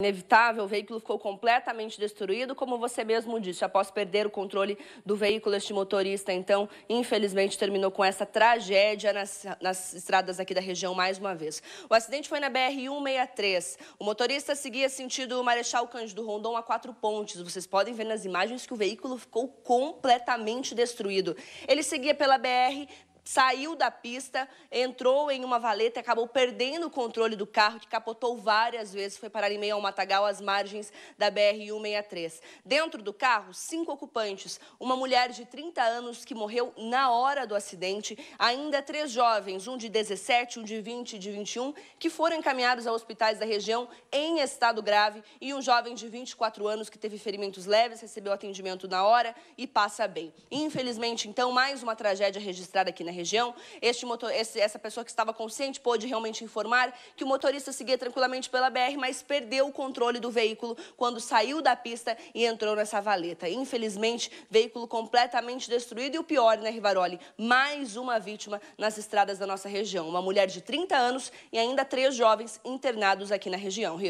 inevitável, o veículo ficou completamente destruído, como você mesmo disse, após perder o controle do veículo, este motorista, então, infelizmente, terminou com essa tragédia nas, nas estradas aqui da região mais uma vez. O acidente foi na BR-163. O motorista seguia sentido Marechal Cândido Rondon a quatro pontes. Vocês podem ver nas imagens que o veículo ficou completamente destruído. Ele seguia pela BR saiu da pista, entrou em uma valeta e acabou perdendo o controle do carro, que capotou várias vezes, foi parar em meio ao matagal às margens da BR-163. Dentro do carro, cinco ocupantes, uma mulher de 30 anos que morreu na hora do acidente, ainda três jovens, um de 17, um de 20 e de 21, que foram encaminhados a hospitais da região em estado grave e um jovem de 24 anos que teve ferimentos leves, recebeu atendimento na hora e passa bem. Infelizmente, então, mais uma tragédia registrada aqui na região. Este motor, esse, essa pessoa que estava consciente pôde realmente informar que o motorista seguia tranquilamente pela BR, mas perdeu o controle do veículo quando saiu da pista e entrou nessa valeta. Infelizmente, veículo completamente destruído e o pior, né, Rivaroli? Mais uma vítima nas estradas da nossa região. Uma mulher de 30 anos e ainda três jovens internados aqui na região. Rio.